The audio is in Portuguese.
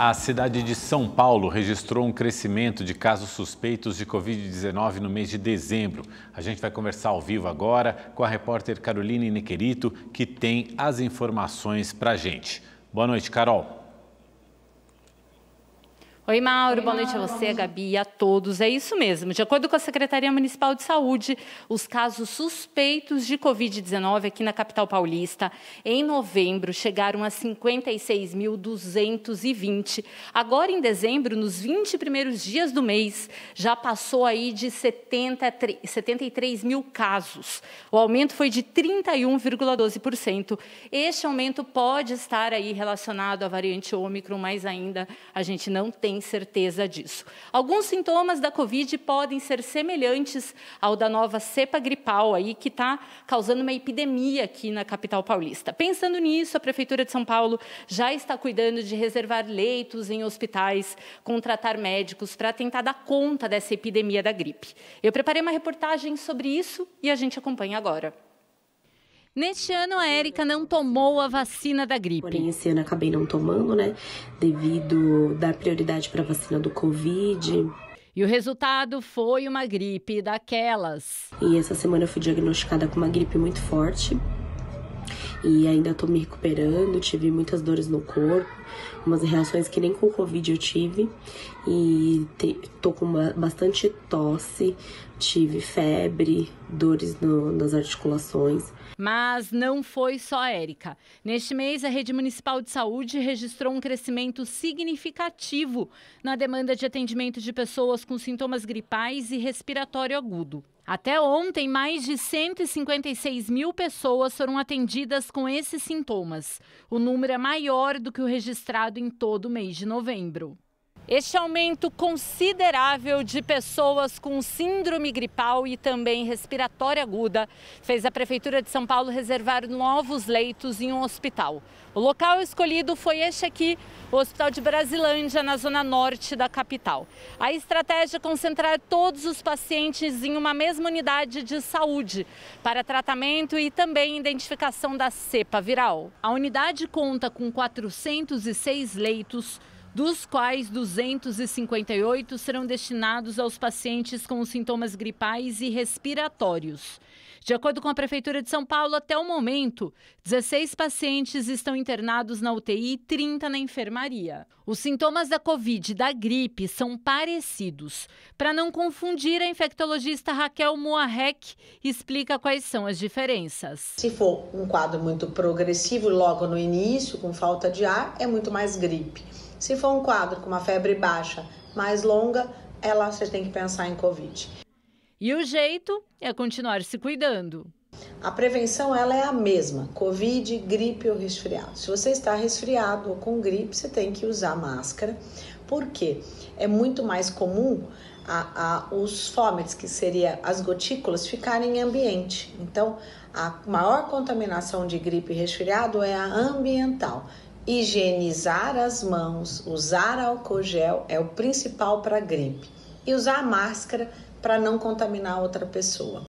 A cidade de São Paulo registrou um crescimento de casos suspeitos de Covid-19 no mês de dezembro. A gente vai conversar ao vivo agora com a repórter Caroline Nequerito, que tem as informações para a gente. Boa noite, Carol. Oi, Mauro, Oi, boa noite Mauro. a você, a Gabi e a todos. É isso mesmo. De acordo com a Secretaria Municipal de Saúde, os casos suspeitos de Covid-19 aqui na capital paulista, em novembro, chegaram a 56.220. Agora, em dezembro, nos 20 primeiros dias do mês, já passou aí de 73, 73 mil casos. O aumento foi de 31,12%. Este aumento pode estar aí relacionado à variante Ômicron, mas ainda a gente não tem tem certeza disso. Alguns sintomas da Covid podem ser semelhantes ao da nova cepa gripal aí que está causando uma epidemia aqui na capital paulista. Pensando nisso, a prefeitura de São Paulo já está cuidando de reservar leitos em hospitais, contratar médicos para tentar dar conta dessa epidemia da gripe. Eu preparei uma reportagem sobre isso e a gente acompanha agora. Neste ano, a Érica não tomou a vacina da gripe. Porém, esse ano acabei não tomando, né? Devido dar prioridade para a vacina do Covid. E o resultado foi uma gripe daquelas. E essa semana eu fui diagnosticada com uma gripe muito forte e ainda tô me recuperando. Tive muitas dores no corpo, umas reações que nem com o Covid eu tive. E te, tô com uma, bastante tosse, tive febre, dores no, nas articulações. Mas não foi só Érica. Neste mês, a Rede Municipal de Saúde registrou um crescimento significativo na demanda de atendimento de pessoas com sintomas gripais e respiratório agudo. Até ontem, mais de 156 mil pessoas foram atendidas com esses sintomas. O número é maior do que o registrado em todo o mês de novembro. Este aumento considerável de pessoas com síndrome gripal e também respiratória aguda fez a Prefeitura de São Paulo reservar novos leitos em um hospital. O local escolhido foi este aqui, o Hospital de Brasilândia, na zona norte da capital. A estratégia é concentrar todos os pacientes em uma mesma unidade de saúde para tratamento e também identificação da cepa viral. A unidade conta com 406 leitos dos quais 258 serão destinados aos pacientes com sintomas gripais e respiratórios. De acordo com a Prefeitura de São Paulo, até o momento, 16 pacientes estão internados na UTI e 30 na enfermaria. Os sintomas da Covid e da gripe são parecidos. Para não confundir, a infectologista Raquel Moarec explica quais são as diferenças. Se for um quadro muito progressivo logo no início, com falta de ar, é muito mais gripe. Se for um quadro com uma febre baixa mais longa, ela é você tem que pensar em Covid. E o jeito é continuar se cuidando. A prevenção ela é a mesma, Covid, gripe ou resfriado. Se você está resfriado ou com gripe, você tem que usar máscara, porque é muito mais comum a, a, os fômites, que seria as gotículas, ficarem em ambiente. Então, a maior contaminação de gripe e resfriado é a ambiental higienizar as mãos, usar álcool gel é o principal para a gripe e usar máscara para não contaminar outra pessoa.